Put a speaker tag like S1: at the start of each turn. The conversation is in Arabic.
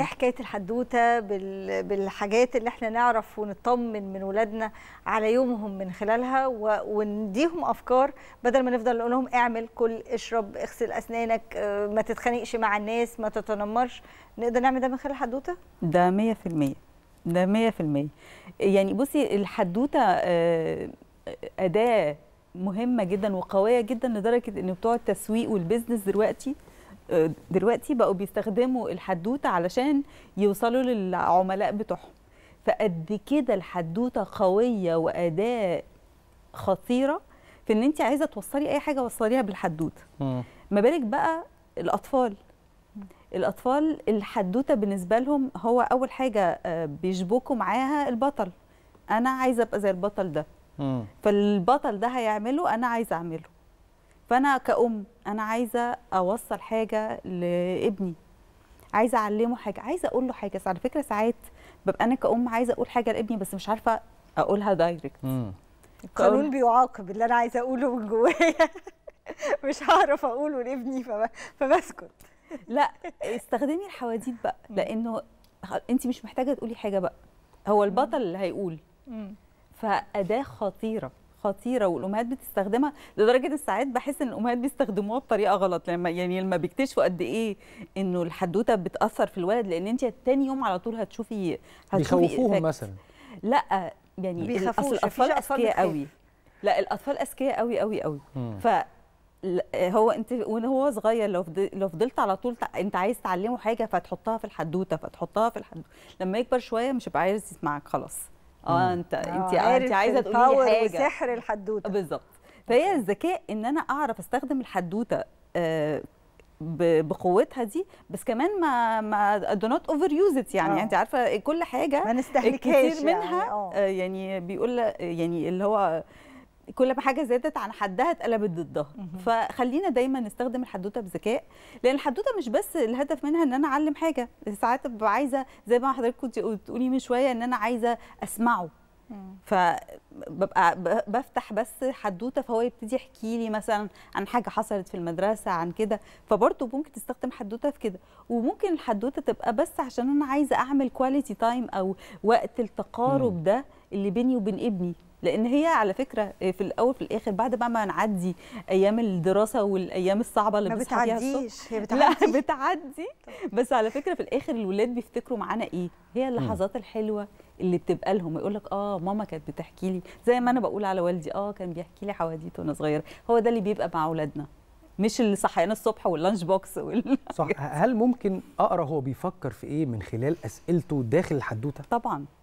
S1: ايه حكايه الحدوته بالحاجات اللي احنا نعرف ونطمن من ولادنا على يومهم من خلالها ونديهم افكار بدل ما نفضل نقول لهم اعمل كل اشرب اغسل اسنانك آه، ما تتخانقش مع الناس ما تتنمرش نقدر نعمل ده من خلال الحدوته ده 100% ده 100% يعني بصي الحدوته آه، اداه مهمه جدا وقويه جدا لدرجه ان بتوع التسويق والبيزنس دلوقتي دلوقتي بقوا بيستخدموا الحدوته علشان يوصلوا للعملاء بتوعهم فقد كده الحدوته قويه واداء خطيره في ان انت عايزه توصلي اي حاجه وصليها بالحدوته ما بالك بقى الاطفال الاطفال الحدوته بالنسبه لهم هو اول حاجه آه، بيشبكوا معاها البطل انا عايزه ابقى زي البطل ده فالبطل ده هيعمله انا عايزه اعمله فانا كأم انا عايزه اوصل حاجه لابني عايزه اعلمه حاجه عايزه اقول له حاجه على فكره ساعات ببقى انا كأم عايزه اقول حاجه لابني بس مش عارفه اقولها دايركت القانون بيعاقب اللي انا عايزه اقوله من جوايا مش هعرف اقوله لابني فبسكت لا استخدمي الحواديت بقى لانه انت مش محتاجه تقولي حاجه بقى هو البطل اللي هيقول فاداه خطيره خطيره والامهات بتستخدمها لدرجه ان ساعات بحس ان الامهات بيستخدموها بطريقه غلط لما يعني لما بيكتشفوا قد ايه انه الحدوته بتاثر في الولد لان انت تاني يوم على طول هتشوفي هتشوفي بيخوفوهم مثلا لا يعني بيخافوش الاطفال اذكياء قوي لا الاطفال اذكياء قوي قوي قوي ف هو انت وهو صغير لو لو فضلت على طول انت عايز تعلمه حاجه فتحطها في الحدوته فتحطها في الحدوته لما يكبر شويه مش هيبقى عايز يسمعك خلاص اه, اه انت آه، انت انت عايزه تقولي حاجه سحر الحدوته آه، بالظبط فهي الذكاء ان انا اعرف استخدم الحدوته آه بقوتها دي بس كمان ما ما دو نوت اوفر يوز ات يعني انت عارفه كل حاجه ما نستهلكهاش كتير منها يعني, آه يعني بيقول يعني اللي هو كل ما حاجه زادت عن حدها اتقلبت ضدها فخلينا دايما نستخدم الحدوته بذكاء لان الحدوته مش بس الهدف منها ان انا اعلم حاجه ساعات ببقى عايزه زي ما حضرتك كنت بتقولي من شويه ان انا عايزه اسمعه فببقى بفتح بس حدوته فهو يبتدي يحكي لي مثلا عن حاجه حصلت في المدرسه عن كده فبرضه ممكن تستخدم حدوته في كده وممكن الحدوته تبقى بس عشان انا عايزه اعمل كواليتي تايم او وقت التقارب ده اللي بيني وبين ابني لان هي على فكره آه، في الاول في الاخر بعد بقى ما نعدي ايام الدراسه والايام الصعبه اللي بنصحى فيها الصبح هي بتعدي لا بتعدي بس على فكره في الاخر الولاد بيفتكروا معانا ايه هي اللحظات الحلوه اللي بتبقى لهم يقول لك اه ماما كانت بتحكي لي زي ما انا بقول على والدي اه كان بيحكي لي حواديت وانا صغيره هو ده اللي بيبقى مع اولادنا مش اللي صحيان الصبح واللانش بوكس وال... صح هل ممكن اقرا هو بيفكر في ايه من خلال اسئلته داخل الحدوته طبعا